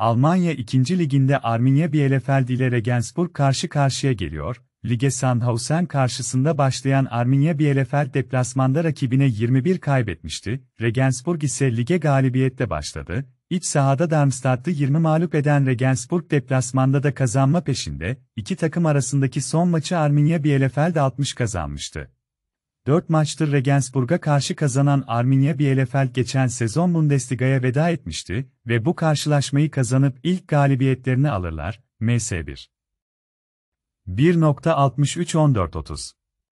Almanya 2. Liginde Arminia Bielefeld ile Regensburg karşı karşıya geliyor. Lige Sandhausen karşısında başlayan Arminia Bielefeld deplasmanda rakibine 21 kaybetmişti. Regensburg ise lige galibiyetle başladı. İç sahada Darmstadt'ı 20 mağlup eden Regensburg deplasmanda da kazanma peşinde. İki takım arasındaki son maçı Arminia Bielefeld 60 kazanmıştı. 4 maçtır Regensburg'a karşı kazanan Arminia Bielefeld geçen sezon Bundesliga'ya veda etmişti ve bu karşılaşmayı kazanıp ilk galibiyetlerini alırlar. MS1 1.63-14-30